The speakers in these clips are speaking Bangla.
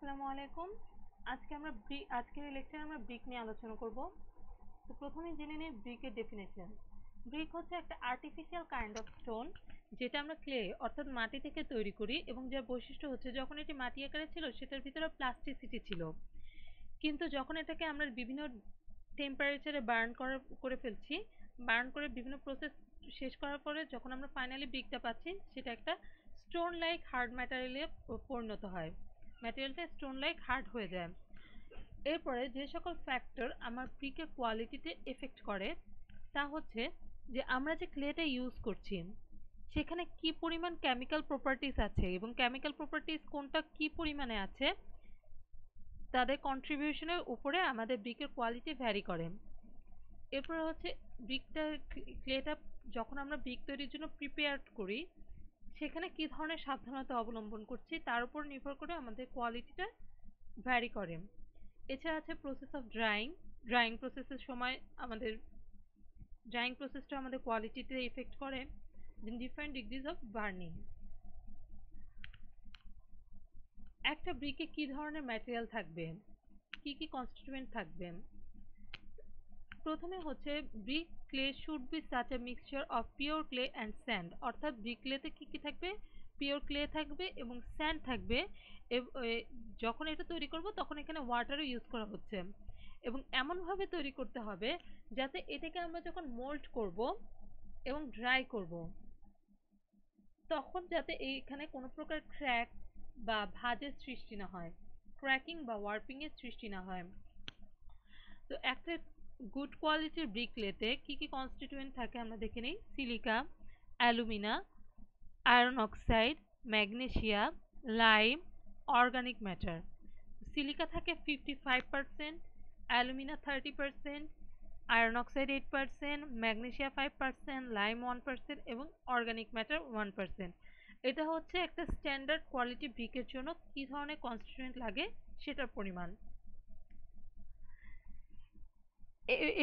আসসালামু আলাইকুম আজকে আমরা আজকের এই লেকচারে আমরা ব্রিক নিয়ে আলোচনা করব তো প্রথমে জেনে নিই ব্রিকের ডেফিনেশন ব্রিক হচ্ছে একটা আর্টিফিশিয়াল কাইন্ড অফ স্টোন যেটা আমরা ক্লে অর্থাৎ মাটি থেকে তৈরি করি এবং যার বৈশিষ্ট্য হচ্ছে যখন এটি মাটি আকারে ছিল সেটার ভিতরে প্লাস্টিসিটি ছিল কিন্তু যখন এটাকে আমরা বিভিন্ন টেম্পারেচারে বার্ন করে করে ফেলছি বার্ন করে বিভিন্ন প্রসেস শেষ করার পরে যখন আমরা ফাইনালি ব্রিকটা পাচ্ছি সেটা একটা স্টোন লাইক হার্ড ম্যাটারিয়ালে পরিণত হয় ম্যাটেরিয়ালটা স্টোন লাইক হার্ড হয়ে যায় এরপরে যে সকল ফ্যাক্টর আমার প্রিকের কোয়ালিটিতে এফেক্ট করে তা হচ্ছে যে আমরা যে ক্লেটা ইউজ করছি সেখানে কি পরিমাণ কেমিক্যাল প্রপার্টিস আছে এবং কেমিক্যাল প্রপার্টিস কোনটা কি পরিমাণে আছে তাদের কন্ট্রিবিউশনের উপরে আমাদের ব্রিকের কোয়ালিটি ভ্যারি করে এরপরে হচ্ছে ব্রিকটা ক্লেটা যখন আমরা ব্রিক তৈরির জন্য প্রিপেয়ার করি সেখানে কি ধরনের সাবধানতা অবলম্বন করছি তার উপর নির্ভর করে আমাদের কোয়ালিটিটা ভ্যারি করে এছাড়া আছে প্রসেস অফ ড্রাইং ড্রাইং প্রসেসের সময় আমাদের ড্রাইং প্রসেসটা আমাদের কোয়ালিটিতে ইফেক্ট করে দেন ডিফারেন্ট ডিগ্রিজ অফ বার্নিং একটা ব্রিকে কি ধরনের ম্যাটেরিয়াল থাকবে কি কি কনস্টিটুয়েন্ট থাকবে প্রথমে হচ্ছে brick clay should be such a mixture of pure clay and sand অর্থাৎ ব্রিক ক্লেতে কী কী থাকবে পিওর ক্লে থাকবে এবং স্যান্ড থাকবে যখন এটা তৈরি করব তখন এখানে ওয়াটারও ইউজ করা হচ্ছে এবং এমনভাবে তৈরি করতে হবে যাতে এটাকে আমরা যখন মোল্ড করব এবং ড্রাই করব তখন যাতে এইখানে কোনো প্রকার ক্র্যাক বা ভাজের সৃষ্টি না হয় ক্র্যাকিং বা ওয়ার্পিংয়ের সৃষ্টি না হয় তো একটা গুড কোয়ালিটির ব্রিকলেতে কী কী কনস্টিটুয়েন্ট থাকে আমরা দেখে নিই silica alumina iron oxide magnesia lime organic matter silica থাকে fifty five percent alumina thirty percent iron oxide eight percent magnesia five percent lime one percent এবং অর্গানিক ম্যাটার ওয়ান পারসেন্ট এটা হচ্ছে একটা স্ট্যান্ডার্ড কোয়ালিটি ব্রিকের জন্য কী ধরনের কনস্টিটুয়েন্ট লাগে সেটার পরিমাণ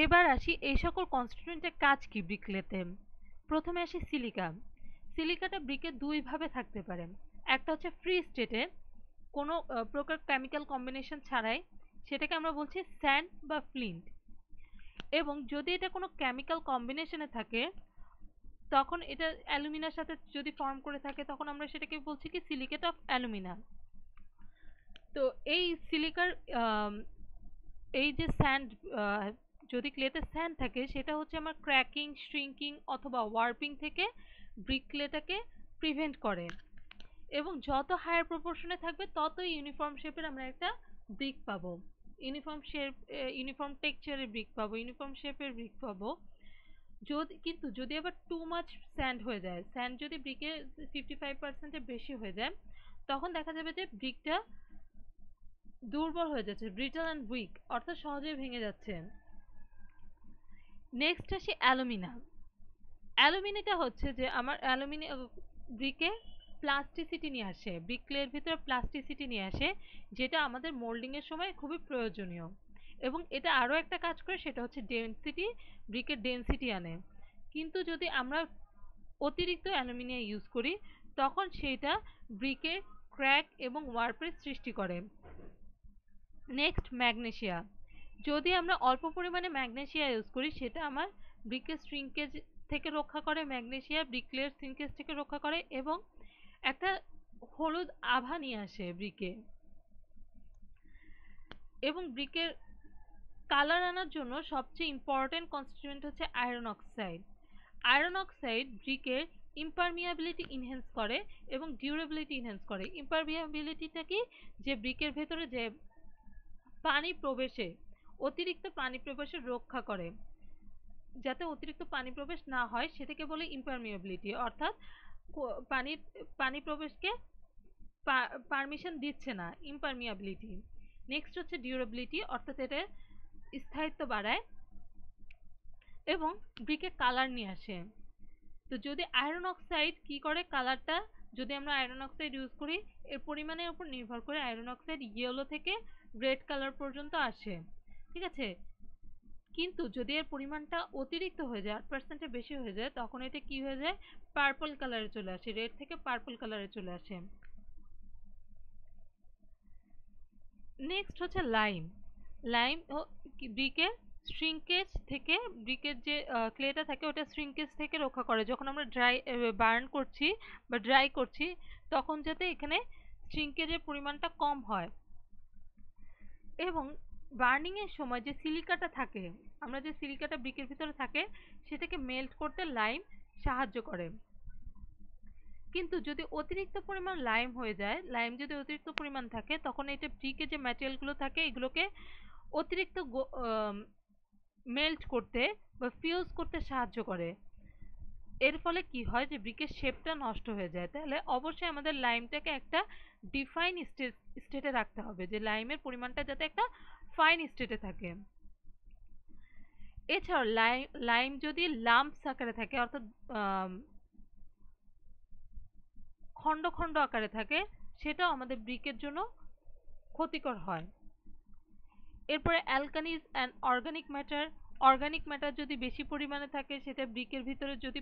এবার আসি এই সকল কনস্টিটিউয়েন্টের কাজ কি ব্রিকলেতে প্রথমে আসি সিলিকা সিলিকাটা ব্রিকে দুইভাবে থাকতে পারে একটা হচ্ছে ফ্রি স্টেটে কোনো প্রকার কেমিক্যাল কম্বিনেশন ছাড়াই সেটাকে আমরা বলছি স্যান্ড বা ফ্লিন্ট এবং যদি এটা কোনো কেমিক্যাল কম্বিনেশনে থাকে তখন এটা অ্যালুমিনার সাথে যদি ফর্ম করে থাকে তখন আমরা সেটাকে বলছি কি সিলিকেট অফ অ্যালুমিনা তো এই সিলিকার এই যে স্যান্ড যদি ক্লেতে স্যান্ড থাকে সেটা হচ্ছে আমার ক্র্যাকিং শ্রিঙ্কিং অথবা ওয়ার্পিং থেকে ব্রিক ক্লেটাকে প্রিভেন্ট করে এবং যত হায়ার প্রপোর্শনে থাকবে তত ইউনিফর্ম শেপের আমরা একটা ব্রিক পাবো ইউনিফর্ম শেপ ইউনিফর্ম টেক্সচারের ব্রিক পাবো ইউনিফর্ম শেপের ব্রিক পাবো যদি কিন্তু যদি আবার টু মাচ স্যান্ড হয়ে যায় স্যান্ড যদি ব্রিকে ফিফটি ফাইভ পার্সেন্টের বেশি হয়ে যায় তখন দেখা যাবে যে ব্রিকটা দুর্বল হয়ে যাচ্ছে ব্রিটল অ্যান্ড উইক অর্থাৎ সহজেই ভেঙে যাচ্ছে নেক্সট আসি অ্যালুমিনা অ্যালুমিনিটা হচ্ছে যে আমার অ্যালুমিনি ব্রিকে প্লাস্টিসিটি নিয়ে আসে ব্রিকলের ভিতরে প্লাস্টিসিটি নিয়ে আসে যেটা আমাদের মোল্ডিংয়ের সময় খুবই প্রয়োজনীয় এবং এটা আরও একটা কাজ করে সেটা হচ্ছে ডেন্সিটি ব্রিকের ডেন্সিটি আনে কিন্তু যদি আমরা অতিরিক্ত অ্যালুমিনিয়াম ইউজ করি তখন সেটা ব্রিকের ক্র্যাক এবং ওয়ার্পের সৃষ্টি করে নেক্সট ম্যাগনেশিয়া যদি আমরা অল্প পরিমাণে ম্যাগনেশিয়া ইউজ করি সেটা আমার ব্রিকের শ্রিঙ্কেজ থেকে রক্ষা করে ম্যাগনেশিয়া ব্রিকলের শ্রিঙ্কেজ থেকে রক্ষা করে এবং একটা হলুদ আভা নিয়ে আসে ব্রিকে এবং ব্রিকের কালার আনার জন্য সবচেয়ে ইম্পর্টেন্ট কনস্টিটিউন্ট হচ্ছে আয়রন অক্সাইড আয়রন অক্সাইড ব্রিকের ইম্পারমিয়াবিলিটি ইনহেন্স করে এবং ডিউরেবিলিটি ইনহেন্স করে ইম্পারমিয়াবিলিটিটা কি যে ব্রিকের ভেতরে যে পানি প্রবেশে অতিরিক্ত পানি প্রবেশের রক্ষা করে যাতে অতিরিক্ত পানি প্রবেশ না হয় সেটাকে বলে ইম্পারমিয়াবিলিটি অর্থাৎ পানি পানি প্রবেশকে পারমিশন দিচ্ছে না ইম্পারমিয়াবিলিটি নেক্সট হচ্ছে ডিউরেবিলিটি অর্থাৎ এটা স্থায়িত্ব বাড়ায় এবং ব্রিকে কালার নিয়ে আসে তো যদি আয়রন অক্সাইড কি করে কালারটা যদি আমরা আয়রন অক্সাইড ইউজ করি এর পরিমাণের উপর নির্ভর করে আয়রন অক্সাইড ইয়েলো থেকে রেড কালার পর্যন্ত আসে ঠিক আছে কিন্তু যদি এর পরিমাণটা অতিরিক্ত হয়ে যায় আট পার্সেন্টের বেশি হয়ে যায় তখন এটা কি হয়ে যায় পার্পল কালারে চলে আসে রেড থেকে পার্পল কালারে চলে আসে নেক্সট হচ্ছে লাইম লাইম ব্রিকের শ্রিঙ্কেজ থেকে ব্রিকের যে ক্লেটা থাকে ওটা শ্রিঙ্কেজ থেকে রক্ষা করে যখন আমরা ড্রাই বার্ন করছি বা ড্রাই করছি তখন যাতে এখানে শ্রিঙ্কেজের পরিমাণটা কম হয় এবং বার্নিংয়ের সময় যে সিলিকাটা থাকে আমরা যে সিলিকাটা ব্রিকের ভিতরে থাকে সেটাকে মেল্ট করতে লাইম সাহায্য করে কিন্তু যদি অতিরিক্ত পরিমাণ লাইম হয়ে যায় লাইম যদি অতিরিক্ত পরিমাণ থাকে তখন এটা ব্রিকে যে ম্যাটেরিয়ালগুলো থাকে এগুলোকে অতিরিক্ত মেল্ট করতে বা ফিউজ করতে সাহায্য করে এর ফলে কি হয় যে ব্রিকের শেপটা নষ্ট হয়ে যায় তাহলে অবশ্যই আমাদের লাইমটাকে একটা ডিফাইন স্টেট স্টেটে রাখতে হবে যে লাইমের পরিমাণটা যাতে একটা ফাইন স্টেটে থাকে এছাড়াও লাইম লাইম যদি লাম্প আকারে থাকে অর্থাৎ খণ্ড খণ্ড আকারে থাকে সেটাও আমাদের ব্রিকের জন্য ক্ষতিকর হয় এরপরে alkalies and organic matter organic matter যদি বেশি পরিমাণে থাকে সেটা ব্রিকের ভিতরে যদি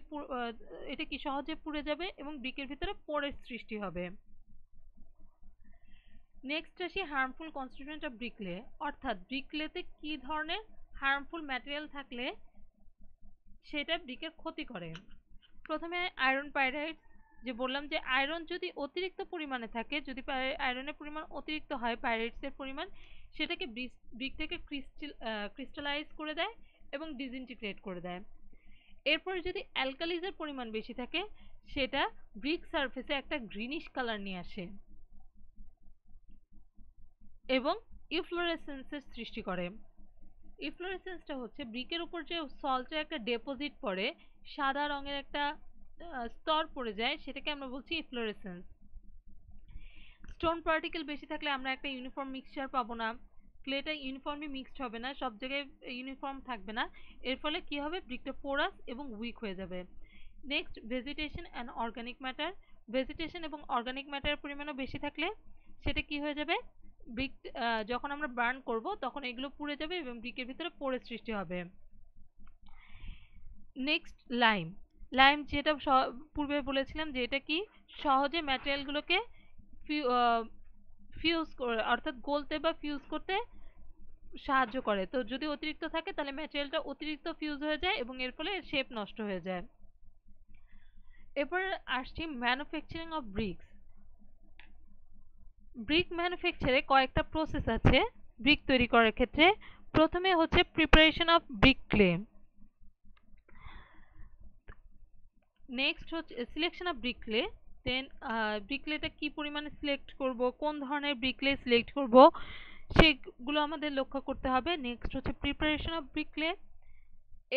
এটা কি সহজে পুড়ে যাবে এবং ব্রিকের ভিতরে পরের সৃষ্টি হবে নেক্সট আসি হার্মফুল কনস্টিটিউন্ট অফ ব্রিকলে অর্থাৎ ব্রিকলেতে কি ধরনের হার্মফুল ম্যাটেরিয়াল থাকলে সেটা ব্রিকের ক্ষতি করে প্রথমে আয়রন পাইরাইট যে বললাম যে আয়রন যদি অতিরিক্ত পরিমাণে থাকে যদি আয়রনের পরিমাণ অতিরিক্ত হয় পাইরাইটসের পরিমাণ সেটাকে ব্রিক থেকে ক্রিস্টাল ক্রিস্টালাইজ করে দেয় এবং ডিজিনটিগ্রেট করে দেয় এরপরে যদি অ্যালকালিজের পরিমাণ বেশি থাকে সেটা ব্রিক সারফেসে একটা গ্রিনিশ কালার নিয়ে আসে এবং ইফ্লোরেসেন্সের সৃষ্টি করে ইফ্লোরেসেন্সটা হচ্ছে ব্রিকের উপর যে সল্টের একটা ডেপোজিট পড়ে সাদা রঙের একটা স্তর পড়ে যায় সেটাকে আমরা বলছি ইফ্লোরেসেন্স স্টোন পার্টিকেল বেশি থাকলে আমরা একটা ইউনিফর্ম মিক্সচার পাবো না ক্লেটা ইউনিফর্মই মিক্সড হবে না সব জায়গায় ইউনিফর্ম থাকবে না এর ফলে কি হবে ব্রিকটা পোরাস এবং উইক হয়ে যাবে next vegetation and organic matter vegetation এবং অর্গানিক ম্যাটারের পরিমাণও বেশি থাকলে সেটা কি হয়ে যাবে ব্রিক যখন আমরা বার্ন করব তখন এগুলো পুড়ে যাবে এবং ব্রিকের ভিতরে পড়ে সৃষ্টি হবে নেক্সট লাইম লাইম যেটা পূর্বে বলেছিলাম যে এটা কি সহজে ম্যাটেরিয়ালগুলোকে ফিউজ অর্থাৎ গলতে বা ফিউজ করতে সাহায্য করে তো যদি অতিরিক্ত থাকে তাহলে ম্যাটেরিয়ালটা অতিরিক্ত ফিউজ হয়ে যায় এবং এর ফলে শেপ নষ্ট হয়ে যায় এরপর আসছি ম্যানুফ্যাকচারিং অফ ব্রিক্স ব্রিক ম্যানুফ্যাকচারে কয়েকটা প্রসেস আছে ব্রিক তৈরি করার ক্ষেত্রে প্রথমে হচ্ছে preparation of brick clay next হচ্ছে selection of brick clay then ব্রিকলেটা কি পরিমাণে সিলেক্ট করব কোন ধরনের ব্রিকলে সিলেক্ট করব সেগুলো আমাদের লক্ষ্য করতে হবে নেক্সট হচ্ছে প্রিপারেশন অফ ব্রিকলে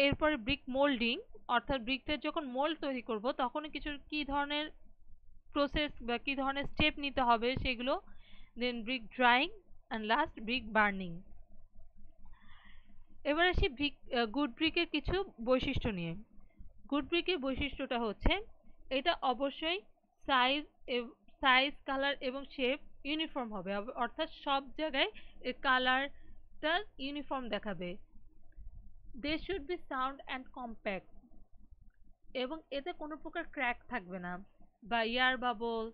এরপরে ব্রিক মোল্ডিং অর্থাৎ ব্রিকটা যখন মোল্ড তৈরি করব তখন কিছু কি ধরনের প্রসেস বা কী ধরনের স্টেপ নিতে হবে সেগুলো then brick drying and last brick burning এবার আসি ব্রিক গুড ব্রিকের কিছু বৈশিষ্ট্য নিয়ে গুড ব্রিকের বৈশিষ্ট্যটা হচ্ছে এটা অবশ্যই সাইজ সাইজ কালার এবং শেপ ইউনিফর্ম হবে অর্থাৎ সব জায়গায় কালারটা ইউনিফর্ম দেখাবে they should be sound and compact এবং এতে কোনো প্রকার ক্র্যাক থাকবে না বা ইয়ার বাবল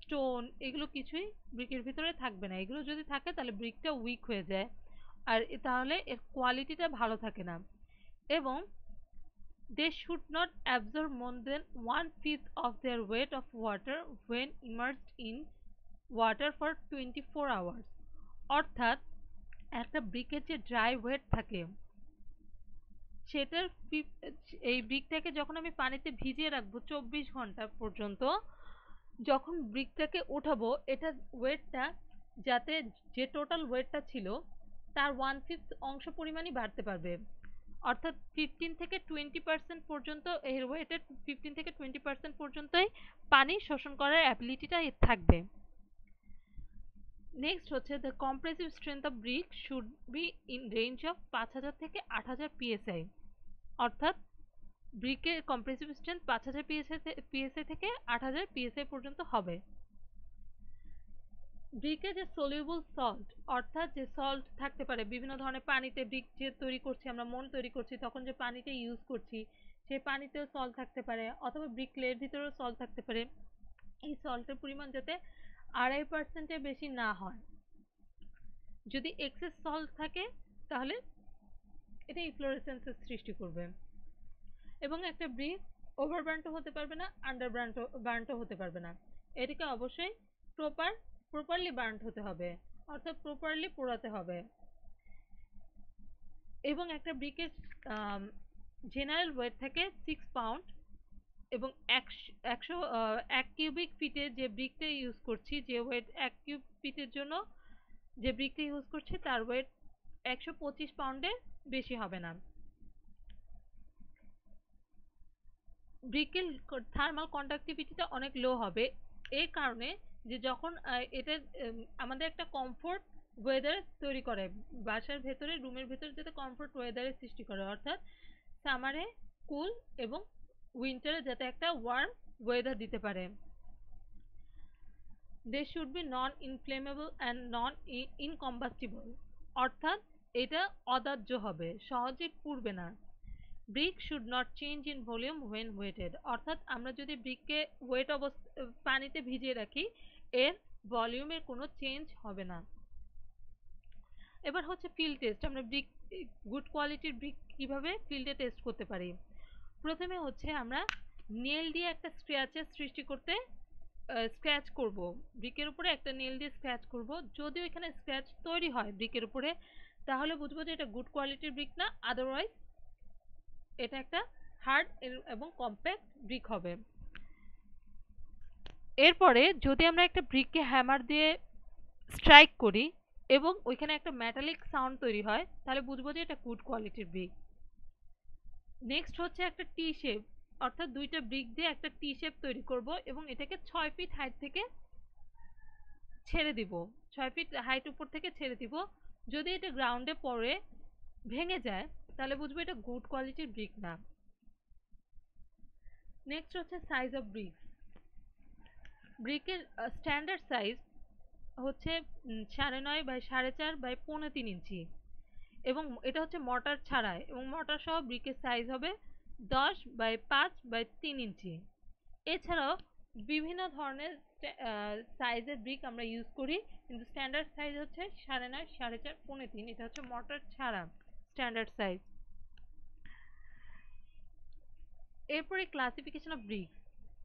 স্টোন এগুলো কিছুই ব্রিকের ভিতরে থাকবে না এগুলো যদি থাকে তাহলে ব্রিকটা উইক হয়ে যায় আর তাহলে এর কোয়ালিটিটা ভালো থাকে না এবং they should not absorb more than one fifth of their weight of water when immerse in water for twenty four hours অর্থাৎ একটা ব্রিকের যে ড্রাই ওয়েট থাকে সেটার এই ব্রিকটাকে যখন আমি পানিতে ভিজিয়ে রাখবো চব্বিশ ঘন্টা পর্যন্ত যখন ব্রিকটাকে উঠাবো এটা ওয়েটটা যাতে যে টোটাল ওয়েটটা ছিল তার ওয়ান ফিফথ অংশ পরিমাণই বাড়তে পারবে অর্থাৎ ফিফটিন থেকে টোয়েন্টি পার্সেন্ট পর্যন্ত এর ওয়েটের ফিফটিন থেকে টোয়েন্টি পার্সেন্ট পর্যন্তই পানি শোষণ করার অ্যাবিলিটিটা থাকবে নেক্সট হচ্ছে the compressive strength of brick should be in range of পাঁচ হাজার থেকে আট হাজার পিএসআই অর্থাৎ ব্রিকের কম্প্রেসিভ স্ট্রেন্থ পাঁচ হাজার পিএসএ থেকে আট হাজার পিএসএ পর্যন্ত হবে ব্রিকে যে সলিউবল সল্ট অর্থাৎ যে সল্ট থাকতে পারে বিভিন্ন ধরনের পানিতে ব্রিক যে তৈরি করছি আমরা মন তৈরি করছি তখন যে পানিতে ইউজ করছি সে পানিতেও সল্ট থাকতে পারে অথবা ব্রিকলের ভিতরেও সল্ট থাকতে পারে এই সল্টের পরিমাণ যাতে আড়াই পার্সেন্টের বেশি না হয় যদি এক্সেস সল্ট থাকে তাহলে এটা ইফ্লোরেসেন্সের সৃষ্টি করবে এবং একটা ব্রিজ ওভারব্রান্টও হতে পারবে না আন্ডারব্রান্টও ব্রান্টও হতে পারবে না এটিকে অবশ্যই প্রপার প্রপারলি ব্রান্ট হতে হবে অর্থাৎ প্রপারলি পোড়াতে হবে এবং একটা ব্রিকের জেনারেল ওয়েট থাকে সিক্স পাউন্ড এবং একশো এক কিউবিক ফিটে যে ব্রিকটা ইউজ করছি যে ওয়েট এক কিউব ফিটের জন্য যে ব্রিকটা ইউজ করছি তার ওয়েট একশো পঁচিশ পাউন্ডের বেশি হবে না ব্রিকেল থার্মাল কন্ডাক্টিভিটিটা অনেক লো হবে এর কারণে যে যখন এটা আমাদের একটা কমফোর্ট ওয়েদার তৈরি করে বাসার ভেতরে রুমের ভেতরে যাতে কমফোর্ট ওয়েদারের সৃষ্টি করে অর্থাৎ সামারে কুল এবং উইন্টারে যাতে একটা ওয়ার্ম ওয়েদার দিতে পারে they should be non inflammable and non incombustible অর্থাৎ এটা অদার্য হবে সহজে পূর্বে না brick should not change in volume when wetted অর্থাৎ আমরা যদি ব্রিককে ওয়েট অবস্থা পানিতে ভিজিয়ে রাখি এর ভলিউমের কোনো চেঞ্জ হবে না এবার হচ্ছে ফিল টেস্ট আমরা ব্রিক গুড কোয়ালিটির ব্রিক কীভাবে ফিল্ডে টেস্ট করতে পারি প্রথমে হচ্ছে আমরা নেল দিয়ে একটা স্ক্র্যাচের সৃষ্টি করতে স্ক্র্যাচ করব ব্রিকের উপরে একটা নেল দিয়ে স্ক্র্যাচ করব যদি এখানে স্ক্র্যাচ তৈরি হয় ব্রিকের উপরে তাহলে বুঝবো যে এটা গুড কোয়ালিটির ব্রিক না আদারওয়াইজ এটা একটা হার্ড এবং কম্প্যাক্ট ব্রিক হবে এরপরে যদি আমরা একটা ব্রিককে হ্যামার দিয়ে স্ট্রাইক করি এবং ওইখানে একটা মেটালিক সাউন্ড তৈরি হয় তাহলে বুঝবো যে এটা গুড কোয়ালিটির ব্রিক নেক্সট হচ্ছে একটা টি শেপ অর্থাৎ দুইটা ব্রিক দিয়ে একটা টি শেপ তৈরি করব এবং এটাকে ছয় ফিট হাইট থেকে ছেড়ে দিব ছয় ফিট হাইট উপর থেকে ছেড়ে দিব যদি এটা গ্রাউন্ডে পড়ে ভেঙে যায় তাহলে বুঝবো এটা গুড কোয়ালিটির ব্রিক না নেক্সট হচ্ছে সাইজ অফ ব্রিক ব্রিকের স্ট্যান্ডার্ড সাইজ হচ্ছে সাড়ে নয় বাই সাড়ে চার বাই পৌনে তিন ইঞ্চি এবং এটা হচ্ছে মটার ছাড়ায় এবং মটার সহ ব্রিকের সাইজ হবে দশ বাই পাঁচ বাই তিন ইঞ্চি এছাড়াও বিভিন্ন ধরনের সাইজের ব্রিক আমরা ইউজ করি কিন্তু স্ট্যান্ডার্ড সাইজ হচ্ছে সাড়ে নয় সাড়ে চার পৌনে তিন এটা হচ্ছে মটর ছাড়া স্ট্যান্ডার্ড সাইজ এরপরে classification of bricks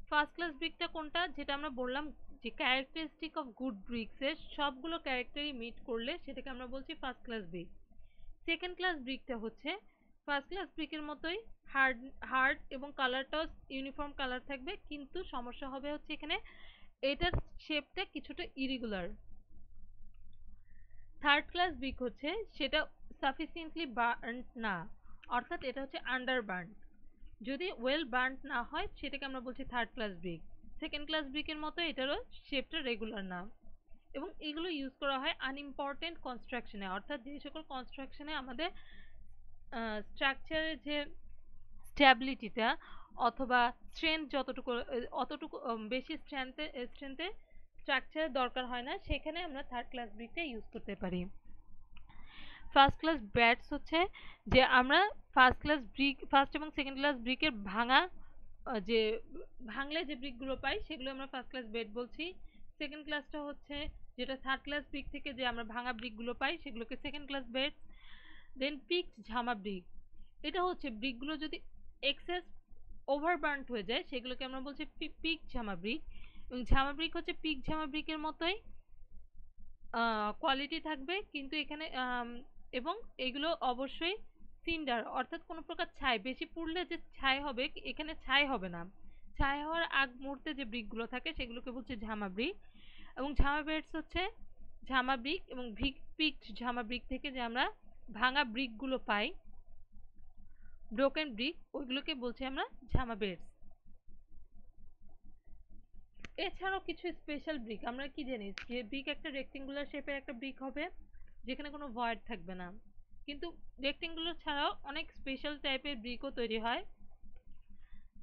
first class ব্রিকটা কোনটা যেটা আমরা বললাম যে ক্যারেক্টারিস্টিক অফ গুড ব্রিক্সের সবগুলো ক্যারেক্টারই মিট করলে সেটাকে আমরা বলছি first class brick second class ব্রিকটা হচ্ছে ফার্স্ট ক্লাস ব্রিকের মতোই হার্ড হার্ড এবং কালারটাও ইউনিফর্ম কালার থাকবে কিন্তু সমস্যা হবে হচ্ছে এখানে এটার শেপটা কিছুটা ইরেগুলার থার্ড ক্লাস বিক হচ্ছে সেটা সাফিসিয়েন্টলি বার্ন না অর্থাৎ এটা হচ্ছে আন্ডার বার্ন যদি ওয়েল বার্ন না হয় সেটাকে আমরা বলছি third class brick second class ব্রিকের মতো এটারও শেপটা রেগুলার না এবং এগুলো ইউজ করা হয় আনইম্পর্টেন্ট কনস্ট্রাকশনে অর্থাৎ যে সকল কনস্ট্রাকশনে আমাদের স্ট্রাকচারের যে স্ট্যাবিলিটিটা অথবা স্ট্রেন্থ যতটুকু অতটুকু বেশি স্ট্রেন্থে স্ট্রেন্থে স্ট্রাকচারের দরকার হয় না সেখানে আমরা থার্ড ক্লাস ব্রিকটা ইউজ করতে পারি ফার্স্ট ক্লাস ব্যাটস হচ্ছে যে আমরা ফার্স্ট ক্লাস ব্রিক ফার্স্ট এবং সেকেন্ড ক্লাস ব্রিকের ভাঙা যে ভাঙলে যে ব্রিকগুলো পাই সেগুলো আমরা ফার্স্ট ক্লাস বেড বলছি সেকেন্ড ক্লাসটা হচ্ছে যেটা থার্ড ক্লাস ব্রিক থেকে যে আমরা ভাঙা ব্রিকগুলো পাই সেগুলোকে second class bed then pick ঝামা ব্রিক এটা হচ্ছে ব্রিকগুলো যদি এক্সেস ওভারবার্ন হয়ে যায় সেগুলোকে আমরা বলছি পিক ঝামা ব্রিক এবং ঝামা ব্রিক হচ্ছে পিক ঝামা ব্রিকের মতোই কোয়ালিটি থাকবে কিন্তু এখানে এবং এগুলো অবশ্যই সিন্ডার অর্থাৎ কোনো প্রকার ছাই বেশি পুড়লে যে ছাই হবে এখানে ছাই হবে না ছাই হওয়ার আগ মুহূর্তে যে ব্রিকগুলো থাকে সেগুলোকে বলছে ঝামা ব্রিক এবং ঝামা বেডস হচ্ছে ঝামা ব্রিক এবং ভিক পিক ঝামা ব্রিক থেকে যে আমরা ভাঙা ব্রিকগুলো পাই ব্রোকেন ব্রিক ওইগুলোকে বলছি আমরা ঝামা বেডস এছাড়াও কিছু স্পেশাল ব্রিক আমরা কি জানি যে ব্রিক একটা রেক্টেঙ্গুলার শেপের একটা ব্রিক হবে যেখানে কোনো ভয়েড থাকবে না কিন্তু রেক্টেঙ্গুলার ছাড়াও অনেক স্পেশাল টাইপের ব্রিকও তৈরি হয়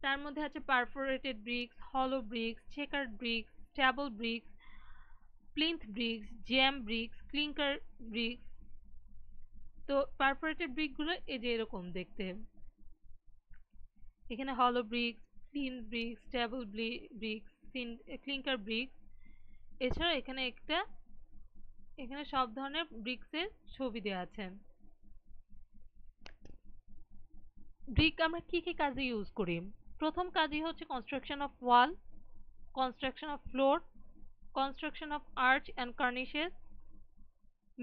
তার মধ্যে আছে পারফোরেটেড ব্রিক্স হলো bricks checker bricks table bricks plinth bricks jamb bricks clinker bricks তো পারফোরেটেড ব্রিকগুলো এই যে এরকম দেখতে এখানে হলো bricks then bricks table brick তিন ক্লিঙ্কার ব্রিক এছাড়া এখানে একটা এখানে সব ধরনের ব্রিক্সের ছবি দেওয়া আছে ব্রিক আমরা কি কি কাজে ইউজ করি প্রথম কাজই হচ্ছে construction of wall construction of floor construction of arch and cornices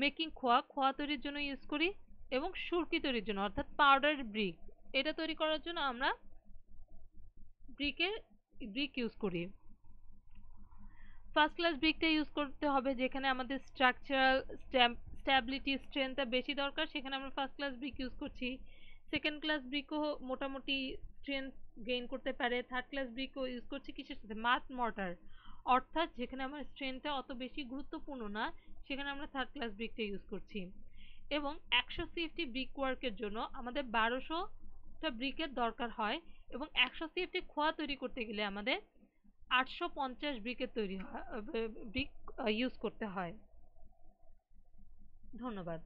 making খোয়া খোয়া তৈরির জন্য ইউজ করি এবং সুরকি তৈরির জন্য অর্থাৎ পাউডার ব্রিক এটা তৈরি করার জন্য আমরা ব্রিকে ব্রিক ইউজ করি ফার্স্ট ক্লাস ব্রিকটা ইউজ করতে হবে যেখানে আমাদের স্ট্রাকচারাল স্ট্যাম্প স্ট্যাবিলিটি স্ট্রেংথটা বেশি দরকার সেখানে আমরা ফার্স্ট ক্লাস ব্রিক ইউজ করছি সেকেন্ড ক্লাস ব্রিকও মোটামুটি স্ট্রেংথ গেইন করতে পারে থার্ড ক্লাস ব্রিকও ইউজ করছি কিসের সাথে মাথ মর্টার অর্থাৎ যেখানে আমার স্ট্রেংথটা অত বেশি গুরুত্বপূর্ণ না সেখানে আমরা থার্ড ক্লাস ব্রিকটা ইউজ করছি এবং একশো সিএফটি ব্রিক ওয়ার্কের জন্য আমাদের বারোশোটা ব্রিকের দরকার হয় এবং একশো সিএফটি খোয়া তৈরি করতে গেলে আমাদের আটশো পঞ্চাশ ব্রিকের তৈরি হয় ব্রিক ইউজ করতে হয় ধন্যবাদ